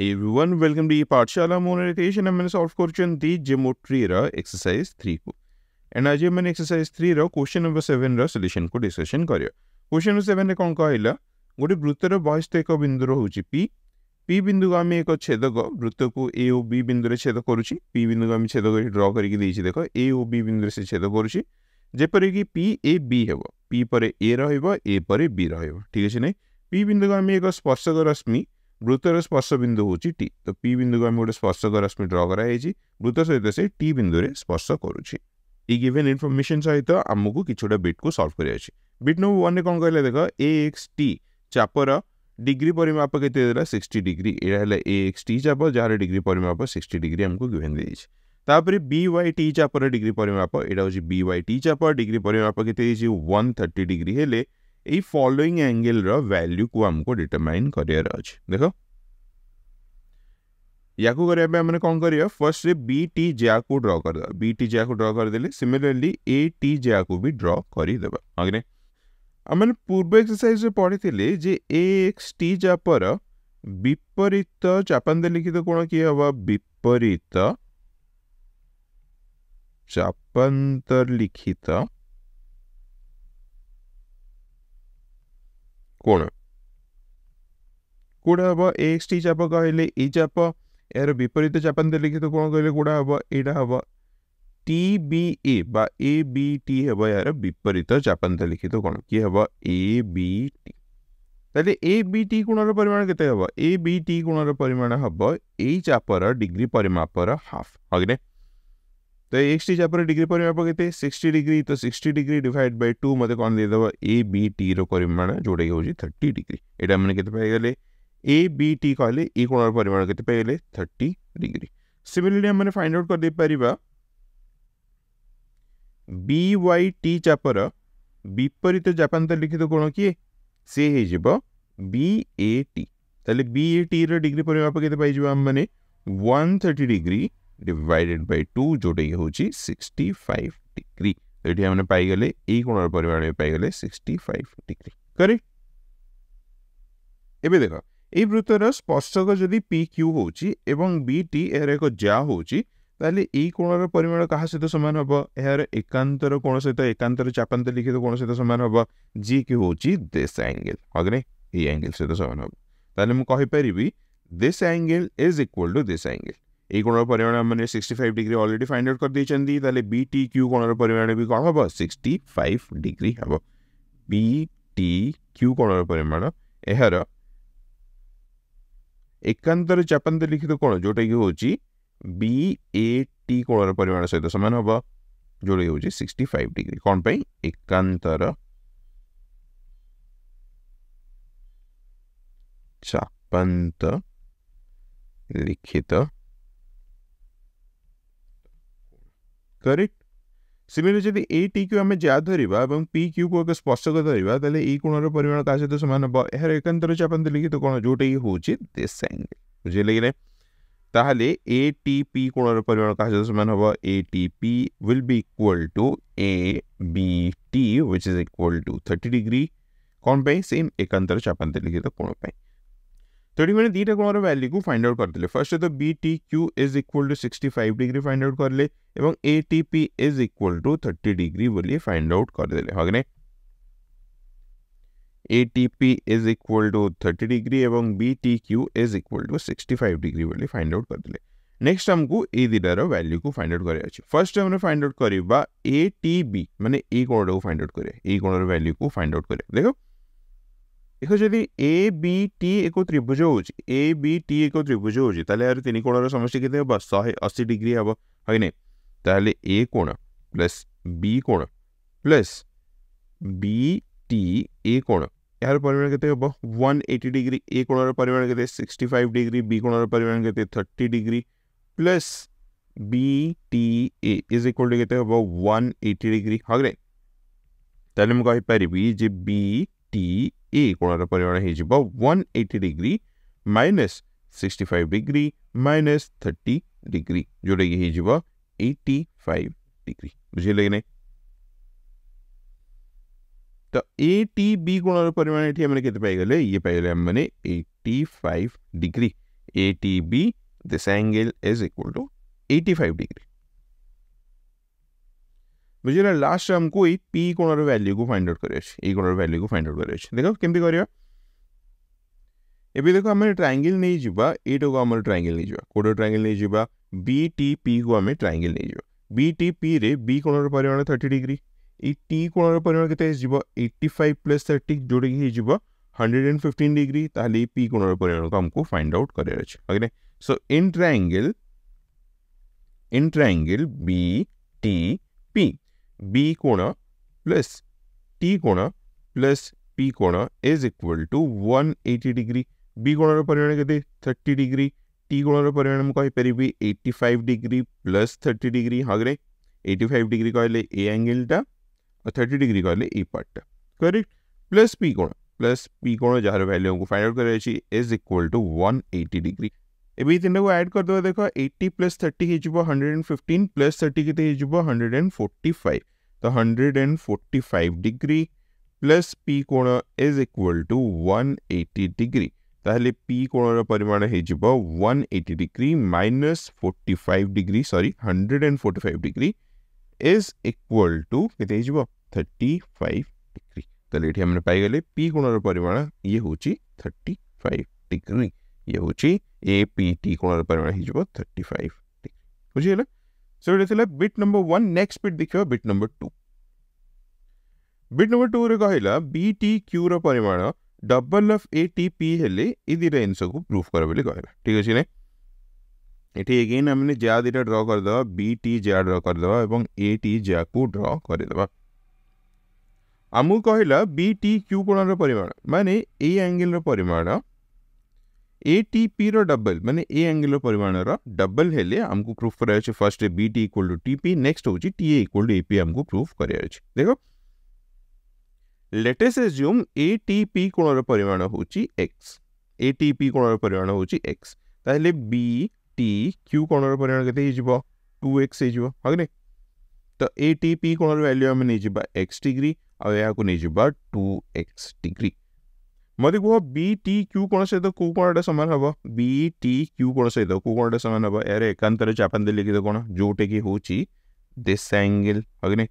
Hey everyone, welcome to पाठशाला मोनोरिटेशन मैंने solve question दी जिमोट्री रहा एक्सरसाइज थ्री को एंड आज मैंने एक्सरसाइज थ्री रो क्वेश्चन नंबर सेवेन रो सल्यूशन को डिस्कशन कर क्वेश्चन नंबर सेवेन रे कहला गोटे वृत्तर बहिस्थ एक बिंदु होची पी पी बिंदु को आम एक छेदक वृत्त को ए ओ बी बिंदु रे छेद करूची पी बिंदु को हमें छेदक ड्रा करके देख ए ओ बी बिंदु से छेद करूची जेपरि पी ए बी हेबो पी परे ए रहइबो बी रहइबो ठीक अच्छे ना पी बिंदु को आम एक स्पर्शक रश्मि ବୃତ୍ତର ସ୍ପର୍ଶ ବିନ୍ଦୁ ହେଉଛି ଟି ତ ପି ବିନ୍ଦୁକୁ ଆମେ ଗୋଟେ ସ୍ପର୍ଶ ରଶ୍ମି ଡ୍ର କରାହେଇଛି ବୃତ୍ତ ସହିତ ସେ ଟି ବିନ୍ଦୁରେ ସ୍ପର୍ଶ କରୁଛି ଏଇ ଗିଭେନ୍ ଇନଫର୍ମେସନ୍ ସହିତ ଆମକୁ କିଛି ଗୋଟେ ବିଟ୍କୁ ସଲ୍ଭ କରିବାର ଅଛି ବିଟ୍ ନମ୍ବର ୱାନ୍ରେ କ'ଣ କହିଲେ ଦେଖ ଏ ଏକ୍ସ ଟି ଚାପର ଡିଗ୍ରୀ ପରିମାପ କେତେ ଦେଲା ସିକ୍ସଟି ଡିଗ୍ରୀ ଏଇଟା ହେଲା ଏ ଏକ୍ସ ଟି ଚାପ ଯାହାର ଡିଗ୍ରୀ ପରିମାପ ସିକ୍ସଟି ଡିଗ୍ରୀ ଆମକୁ ଗିଭେନ୍ ଦେଇଛି ତାପରେ ବି ୱାଇ ଟି ଚାପର ଡିଗ୍ରୀ ପରିମାପ ଏଇଟା ହେଉଛି ବି ୱାଇ ଟି ଚାପ ଡିଗ୍ରୀ ପରିମାପ କେତେ ହେଇଛି ୱାନ୍ ଥର୍ଟି ଡିଗ୍ରୀ ହେଲେ ଏଇ ଫଲୋଇଂ ଆଙ୍ଗେଲର ଭ୍ୟାଲ୍ୟୁକୁ ଆମକୁ ଡିଟରମାଇନ୍ କରିବାର ଅଛି ଦେଖ ୟାକୁ କରିବା ପାଇଁ ଆମେ କ'ଣ କରିବା ଫର୍ଷ୍ଟରେ ବି ଟି ଯାକୁ ଡ୍ର କରିଦେବା ବି ଟି ଯାକୁ ଡ୍ର କରିଦେଲେ ସିମିଲାରଲି ଏ ଟି ଯାକୁ ବି ଡ୍ର କରିଦେବା ହଁ କି ନାହିଁ ଆମେ ପୂର୍ବ ଏକ୍ସରସାଇଜରେ ପଢ଼ିଥିଲେ ଯେ ଏ ଏକ୍ସ ଟି ଚାପର ବିପରୀତ ଚାପାନ୍ତେ ଲିଖିତ କୋଣ କିଏ ହେବ ବିପରୀତ ଚାପାନ୍ତର ଲିଖିତ କୋଣ କୋଉଟା ହେବ ଏ ଏକ୍ସ ଟି ଚାପ କହିଲେ ଏଇ ଚାପ ଏହାର ବିପରୀତ ଚାପାନ ଦେଲେ କିନ୍ତୁ କ'ଣ କହିଲେ କୋଉଟା ହେବ ଏଇଟା ହେବ ଟି ବି ଏ ବା ଏ ବି ଟି ହେବ ଏହାର ବିପରୀତ ଚାପାନ୍ତ ଲିଖିତ କୋଣ କିଏ ହେବ ଏ ବି ଟି ତାହେଲେ ଏ ବି ଟି କୋଣର ପରିମାଣ କେତେ ହେବ ଏ ବି ଟି କୋଣର ପରିମାଣ ହେବ ଏଇ ଚାପର ଡିଗ୍ରୀ ପରିମାପର ହାଫ୍ ହଗ୍ରେ तो एक्स टीच्या अपरे डिग्री परिमाण केते डिग्री तो 60 डिग्री डिवाइड बै टू मतलब कौन देदेव ए बी टी रो परिमाण जोडे होजी 30 डिग्री एटा माने केते पाई गेले ए बी टी कहले ए कोनर परिमाण केते पाई गेले डिग्री सिमिलरली हम फाइंड आउट कर दे पार बी वाई टी चापर विपरीत जापांतर लिखित कोण किए सी हे जिवो बी ए टी তাহলে বি এ টি র ডিগ্রি পরিমাপ কেতে পাই যাব আমি মানে 130 डिवाइडेड बाय टू जोटा हूँ सिक्सटी फाइव डिग्री तो ये हमने पाई गले यही कोण परिमाण में पाई डिग्री करेक्ट एबे देखो ए वृत्तर स्पर्शक जदी पी क्यू होची बी टी एर एक ज्या होची ताले ए कोणर परिमाण कहा सहित तो सामान हम यार एकांतर कोण सहित तो एकांतर चापांतर लिखित तो कोण सहित सामान हम जी क्यू हूँ दिस एंगल अग्रे ए एंगल सहित सामान हम तो मु कहि this angle is equal to this angle এই কোণের পরিমাণে মানে sixty five degree already find out করেদি তাহলে বি টি কিউ কোণর পরিমাণ বি কম হব সিক্সটি ফাইভ ডিগ্রি হব বি টি কিউ কোণর পরিমাণ এর একান্তরে চাপান্ত লিখিত কোণ যেটা কি হচ্ছে বি এ টি কোণর পরিমাণ সহ সমান হব যেটা কি হচ্ছে সিক্সটি ফাইভ ডিগ্রি কোণ পাই একান্তর চাপান্ত লিখিত करेक्ट सिमिलर जब ए टी क्यू आम ज्या धरवा और पी क्यू को एक स्पर्शक धरवा तो इ कोण परिमाण का सहित सामान हम यार एकांतर चाप लिखित कौन जोटा कि हूँ दिस एंगल बुझे कि नहीं ए टी पी कोण परिमाण का सहित सामान हम A T P will be equal to A B T which is equal to thirty degree कौन पे सेम एकांतर चाप लिखित कोणपाई थोड़ी मैंने दी कोणर वैल्यू को फाइंड आउट कर करदे फर्स्ट तो B T Q is equal to sixty five degree find out कर ले A T P is equal to thirty degree बोली फाइंड आउट कर दे हाँ कि A T P is equal to thirty degree और B T Q is equal to sixty five degree बोली find out कर दे नेक्स्ट आमको ए दुटार वैल्यू को फाइंड आउट कर फर्स्ट आम फाइंड आउट करवा ए टी बी मैंने ए को फाइंड आउट ए कोणर वैल्यू को फाइंड आउट कर देखो देख जदि ए बी टी एक त्रिभुज हो बी टी एक त्रिभुज होनिकोण समस्या के शहे अशी डिग्री हम है तेल ए कोण प्लस बी कोण प्लस बी टी ए कोण यार परिमाण के हम वन एटी डिग्री ए कोण परिमाण के सिक्सटी फाइव डिग्री बी कोण परिमाण के thirty degree plus B T A is equal to के हम वन एटी डिग्री हाँ तेल मुझे कहीपरि जे बी टी ಈ ಕೋಣದ ಪರಿಮಾಣ ହେଇଯିବ one eighty degree minus sixty five degree minus thirty degree ଯେଉଁଟାକି ହେଇଯିବ ଏଇଟି ଫାଇଭ୍ ଡିଗ୍ରୀ ବୁଝିଲେ କି ନାହିଁ ତ ଏ ଟି ବି କୋଣର ପରିମାଣ ଏଠି ଆମେ କେତେ ପାଇଗଲେ ଇଏ ପାଇଗଲେ ଆମେମାନେ eighty five degree A T B this angle is equal to eighty five degree तो जो लास्ट आमको ये पी कोण वैल्यू को फाइंड आउट करें ई कोण वैल्यू को फाइंड आउट करें देख कमी कर एबे देखो हमें ट्रायंगल नहीं जीवा एटा तो को हमर ट्रायंगल नहीं जीवा कोडो तो ट्रायंगल नहीं जीवा बी टी पी को हमें ट्रायंगल नहीं जीवा बी टी पी रे बी कोण रो परिमाण 30 डिग्री ई टी कोण रो परिमाण केते जीवा 85 प्लस 30 जोडी के जीवा 115 डिग्री ताले पी कोण रो परिमाण को हमको फाइंड आउट करे अछि okay so in triangle in triangle B T P B कोणा प्लस टी कोण प्लस पी कोण is equal to one eighty degree B कोणर परिमाण के थर्टी डिग्री टी कोणर परिमाण मुझेपरि eighty five degree plus thirty degree हाँ रे एटी फाइव डिग्री कहले ए आंगेलटा और थर्टी डिग्री कहले ए पार्टा करेक्ट प्लस पी कोण प्लस पी कोण जार वैल्यू को फाइंड आउट कर is equal to one eighty degree एबी तीन को कर दो देखो 80 प्लस 30 हंड्रेड एंड 115 प्लस 30 के तो हंड्रेड एंड फोर्टी फाइव तो 145 डिग्री प्लस पी कोण इज इक्वल टू 180 डिग्री ताहले तो पी कोण कोणर परिमाण हो one 180 degree minus 45 degree sorry 145 degree is equal to के थर्टी 35 डिग्री तो ये हमने पाई गले पी कोण कोणर परिमाण ये हूँ थर्टी फाइव डिग्री ये हूँ ए पी टी कोण परिमाण हो जाव 35 डिग्री बुझि सो एटा थिला बिट नंबर 1 नेक्स्ट बिट देखियो बिट नंबर 2 बिट नंबर 2 रे कहिला बी टी क्यू रो double of A T P हेले इदि रे आंसर प्रूफ कर बोली कहला ठीक अछि ने एटे अगेन हमने ज्या दिटा ड्रा कर बी टी ज्या ड्रा कर ए टी ज्या को ड्रा कर दबा कहला बी टी क्यू कोण रो परिमाण माने ए एंगल ए एटीपी रबल मैंने ए आंगिल परिमाण डबल हेले आमको प्रूफ कर first B T equal to TP next हूँ टीए इक्वल टू एपी आमको प्रूफ कर देख लेटेस्ट एज्यूम ए एटीपी कोण परिमाण हूँ एक्स ए एटीपी कोण परिमाण हूँ एक्स ताहले बी टी क्यू कोण परिमाण के टू एक्स हो नहीं तो एटीपी कोण वैल्यू आम नहीं जा एक्स डिग्री आया टू एक्स डिग्री मत कह क्यू कौन सहित कौ कौन सामान हम बी टी क्यू कौन सहित कौ कौन सामान हम यार एकांत चापन दे लिखी कौन जोटा कि हूँ दिस एंगल अग्नि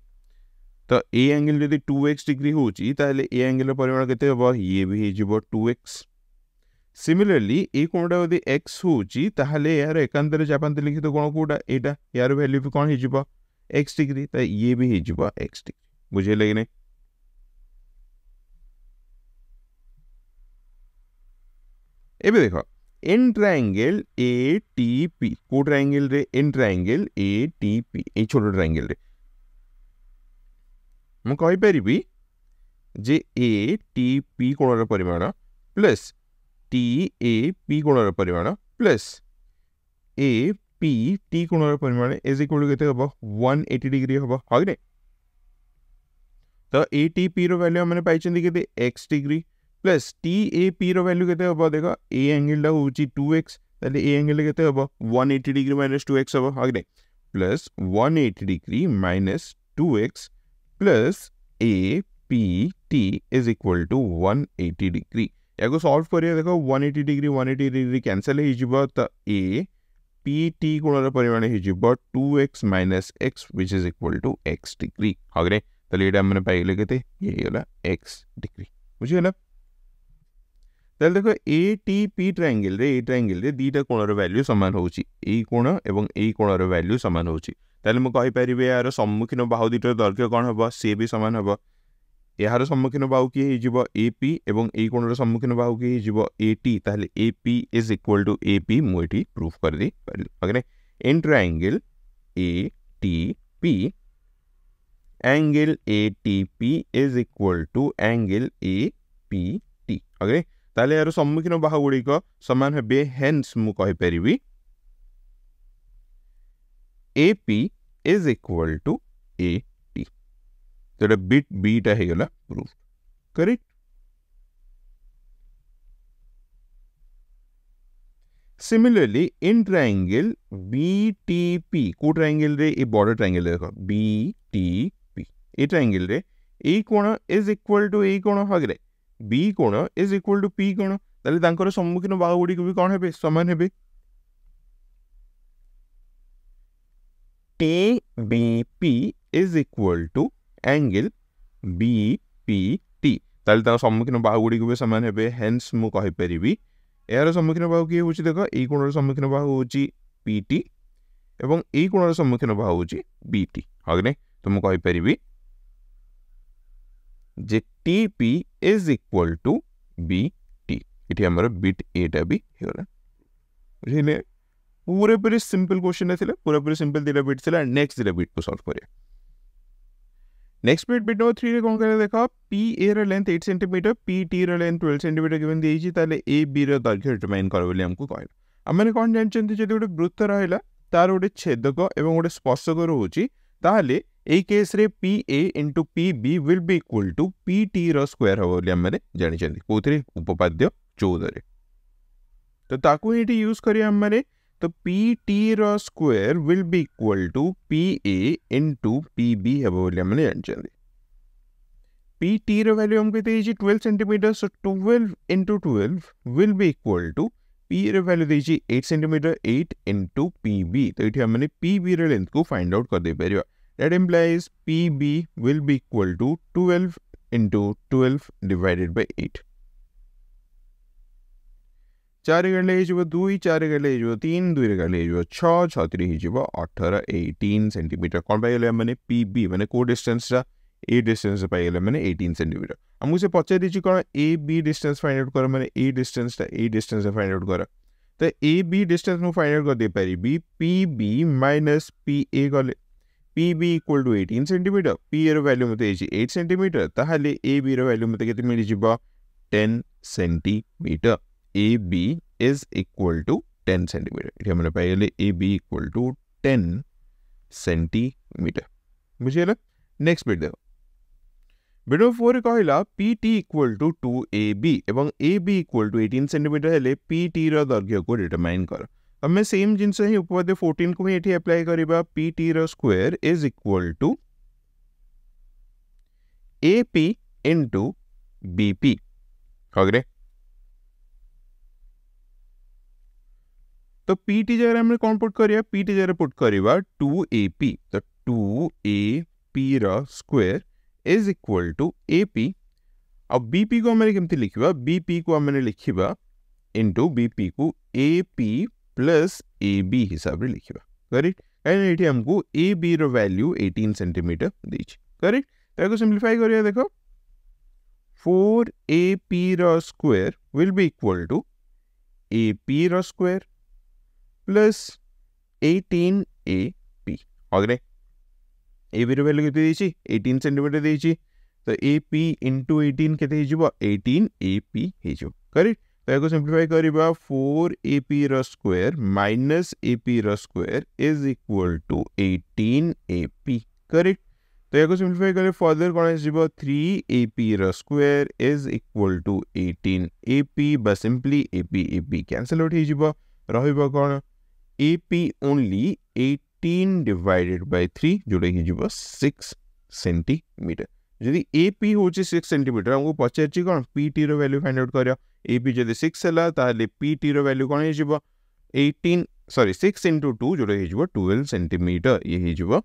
तो ए एंगल जब टू एक्स डिग्री होती ए एंगल परिमाण के ये भी हो टू एक्स सिमिलरली ए कोणटा जब एक्स होती यार एकांत चापान दे लिखित कौन कौटा यहाँ यार भैल्यू भी कौन हो एक्स डिग्री तो ये भी हो एक्स डिग्री बुझेगा एबे देख in triangle A T P को ट्राएंगल रे in triangle A T P ए छोट ट्राएंगल रे ମୁଁ କହିପାରିବି ଯେ ଏ ଟି ପି କୋଣର ପରିମାଣ ପ୍ଲସ୍ ଟି ଏ ପି କୋଣର ପରିମାଣ ପ୍ଲସ୍ ଏ ପି ଟି କୋଣର ପରିମାଣ ଏଜ୍ ଇକ୍ୱାଲ୍ କେତେ ହେବ ୱାନ୍ ଏଇଟି ଡିଗ୍ରୀ ହେବ ହଁ କି ନାହିଁ ତ ଏ ଟି ପିର ଭ୍ୟାଲ୍ୟୁ ଆମମାନେ ପାଇଛନ୍ତି କେତେ x degree plus T A P value के देख ए एंगेलटा हूँ टू एक्स ए एंगेल के eighty degree minus two x हम आगे plus one eighty degree minus two x plus A P T is equal to one eighty degree या सल्व कर देख one eighty degree one eighty degree क्यासल हो A P T गुण परिमाण हो two x minus x which is equal to x degree अग्रे तो यहाँ मैंने पाइले के एक्स डिग्री बुझीगला তাহলে দেখো এ টি পি ট্রাঙ্গেলরে এই ট্ରାঙ্গেলরে দুইটা কোণর ভ্যালু সমান হচ্ছে এই কোণ এবং এই কোণর ভ্যালু সমান হচ্ছে তাহলে মু কইপারিবি এর সম্মুখীন বাহু দুইটার দৈর্ঘ্য কোণ হব সি বি সমান হব এর সম্মুখীন বাহু কি হয়েযিব এ পি এবং এই কোণর সম্মুখীন বাহু কি হয়েযিব এ টি তাহলে A P is equal to A P মু এটি প্রুফ করে দেই পারলি okay in triangle A T P angle A T P is equal to angle A P T okay ତାହେଲେ ଏହାର ସମ୍ମୁଖୀନ ବାହୁ ଗୁଡ଼ିକ ସମାନ ହେବେ ହେନ୍ସ ମୁଁ କହିପାରିବି A P is equal to A T ଯେଉଁଟା ବିଟ୍ ବିଟା ହେଇଗଲା proof correct similarly in triangle BTP को ट्राइंगल रे ए बड़ ट्राइंगल देख बीटीपी ए ट्राइंगल रे ए कोण इज इक्वल टू ए कोण भाग रे বি কোণ ইজ ইকুয়াল টু পি কোণ তাহলে তাঁর সম্মুখীন বাহু গুড়ি বি কোণ হবে সমান হবে टे B P is equal to angle B P T তাহলে তার সম্মুখীন বাহু গুড়ি বি সমান হবে হেন্স মু কহিপারিবি এর সম্মুখীন বাহু কি হচ্ছে দেখ এই কোণর সম্মুখীন বাহু হচ্ছে পিটি এবং এই কোণর সম্মুখীন বাহু হচ্ছে বিটি হক নে তো মু কহিপারিবি যে টিপি is equal to bt এটি আমার bit a টা বি হেলা বুঝিলে পুরা পুরি সিম্পল কোশ্চেন ছিলা পুরা পুরি সিম্পল দিলা বিট ছিলা নেক্সট দিলা বিট কো সলভ করিয়া next bit bit number three कौन करे देखा पी ए रे लेंथ 8 पी टी रे लेंथ 12 सेंटीमीटर गिवन बी रे डिटरमाइन कर बोली हमको कहल हमने कोन जानचंती जदी गोटे वृत्त रहा तार गोटे छेदक एवं गोटे स्पर्शक रोचे केस रे P A into P B will be equal to P T र स्क्वायर हे बोली आम जानते कौन उपाद्य चौदह तो ताको ये यूज करने तो पी टी र square will be equal to P A into P B हे बोली आम जानते पी टी रैल्यू आमको twelve centimetre so twelve into twelve will be equal to P value that centimetre eight into P B तो ये P B length को find out करदे पार्टी That implies PB will be equal to 12 into 12 divided by 8. चार गले दुई चार गले तीन दुई गले छतरी अठर एटीन सेन्टिमिटर कौन पाइल पी बी मैंने कौ डिस्टेन्सटा ए डिस्टेन्स पाइल मैंने एटीन सेन्टिमिटर आमको से पचार कौन A B distance find out कर मैंने ए डिस्टेन्सटा ए डिस्टेन्स फाइंड आउट कर तो ए बी डिस्टेन्स मुझे फाइंड आउट करदे पारि P B minus P A गले P B equal to eighteen centimetre P एर व्हॅल्यू मते याची एट सेंटीमीटर ताहले ए बी एर व्हॅल्यू मते किती मिळी जिबा ten centimetre A B is equal to ten centimetre इथे मला पाहिजे A B equal to ten centimetre बुझे नेक्स्ट बिट देखो বিডো ফোরে কহিলা P T equal to two A एवं এবং A B equal to eighteen centimetre হলে পি টির দৈর্ঘ্যকে ডিটারমাইন কর अब मैं सेम जिनसे ही उपवाद्य को ही एठी अप्लाई करिबा पी टी र is equal to A P into अग्रे तो पी टी जगह आम कौन पुट कर पी टी जगह पुट करवा टू ए तो two A P square is equal to AP P अब को आम केमती लिखा बीपी को आम लिखा इंटु बी को ए प्लस ए बी हिसाब से लिखा करेक्ट एंड ये हमको A B value eighteen centimetre देक्ट या तो सीम्प्लीफाई कर देख four A P square will be equal to A P square plus eighteen A P अग्रे ए बी रैल्यू के एटीन सेन्टीमिटर दे तो ए पी इंटू एटीन के एटीन ए पी हो करेक्ट तो अगर सिंप्लीफाई करीब फोर ए पी र स्क्वायर माइनस ए पी र square is equal to eighteen A P correct तो यहाँ सिंप्लीफाई करें फर्दर कौन जीव थ्री ए पी र square is equal to eighteen A P बा simply A P A P cancel out हो रहा कौन A P only eighteen divided by three जोटा हो सिक्स सेंटीमीटर जदि एपी हूँ सिक्स सेमिटर आमको पचार कौन P T value find out कर एपी जब सिक्स है पी टी रैल्यू कौन हो एटीन सरी सिक्स इंटु टू जो हो टुवेल्व सेमिटर ये हो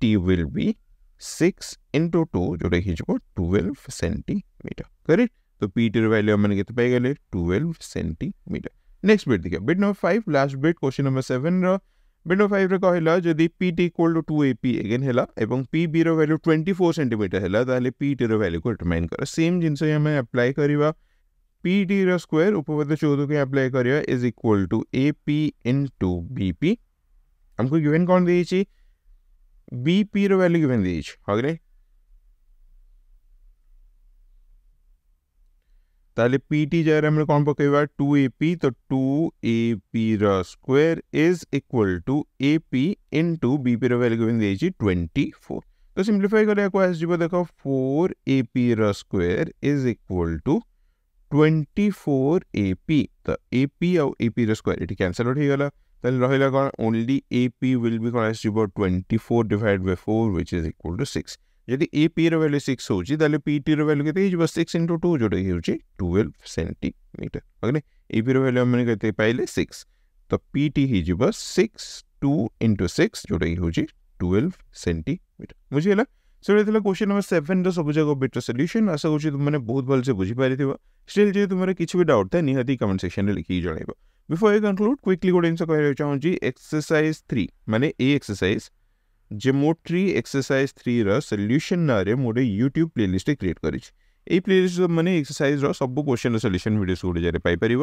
T will be six into two जो हो टुवेल्व सेमिटर करेक्ट तो पी टी रैल्यू मैंने के पाई गले टुवेल्व सेमिटर नेक्स्ट बेट देखिए bit number five last bit question number seven र विंडो फाइव रे कहल जदि PT equal to two AP again है P B value twenty four centimetre है पी टी रैल्यू को डिटरमाइन कर सेम जिन एप्लाय करवा पी टी रोयर उपवाद चौदह को अप्लाई करवा is equal to AP into BP आमको गिवेन कौन देपी रैल्यू गिवेन देखिए ताले पीटी जाए रहे हमने कौन पकड़े हुआ टू ए पी तो टू ए पी र is equal to A P into B P value कम देखिए ट्वेंटी फोर तो सिंप्लीफाई कर देखो एस जी पर देखो फोर ए पी र is equal to twenty four A P तो ए पी और ए पी र ये कैंसल आउट होगा तले रहला कौन only A P will be कौन एस जी पर twenty four divide by four which is equal to six ଯଦି ଏ ପିର ଭ୍ୟାଲ୍ୟୁ ସିକ୍ସ ହେଉଛି ତାହେଲେ ପି ଟିର ଭ୍ୟାଲ୍ୟୁ କେତେ ହେଇଯିବ ସିକ୍ସ ଇଣ୍ଟୁ ଟୁ ଯେଉଁଟାକି ହେଉଛି ଟୁଏଲ୍ଭ ସେଣ୍ଟିମିଟର ଓକେ ଏ ପିର ଭ୍ୟାଲ୍ୟୁ ଆମେ କେତେ ପାଇଲେ ସିକ୍ସ ତ ପି ଟି ହେଇଯିବ ସିକ୍ସ ଟୁ ଇଣ୍ଟୁ ସିକ୍ସ ଯେଉଁଟାକି ହେଉଛି ଟୁଏଲ୍ଭ ସେଣ୍ଟିମିଟର ବୁଝିହେଲା ସେଇଟା ଥିଲା କ୍ୱେଶ୍ଚିନ୍ ନମ୍ବର ସେଭେନ୍ର ସବୁଯାକ ବେଟର ସଲ୍ୟୁସନ୍ ଆଶା କରୁଛି ତୁମେ ବହୁତ ଭଲସେ ବୁଝିପାରିଥିବ ଷ୍ଟିଲ୍ ଯଦି ତୁମର କିଛି ବି ଡାଉଟ୍ ଥାଏ ନିହାତି କମେଣ୍ଟ ସେକ୍ସନ୍ରେ ଲେଖିକି ଜଣାଇବ ବିଫୋର୍ ଏ କନକ୍ଲୁଡ୍ କ୍ୱିକ୍ଲି ଗୋଟେ ଜିନିଷ କହିବାକୁ ଚାହୁଁଛି ଏକ୍ସରସାଇଜ୍ ଥ୍ରୀ ମାନେ ଏଇ exercise geometry exercise three solution ना गोटे यूट्यूब प्ले लिस्ट क्रिएट कर प्ले लिस्ट मैंने एक्सरसाइज रु क्वेश्चन सल्यूशन भिडियो गोटे जगह पापर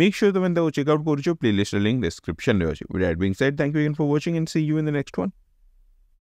मेक् श्योर तुम्हें चेकआउट करो प्ले लिस्ट लिंक डिस्क्रिप्शन में अच्छे एडविंग सैड thank you for watching and see you in the next one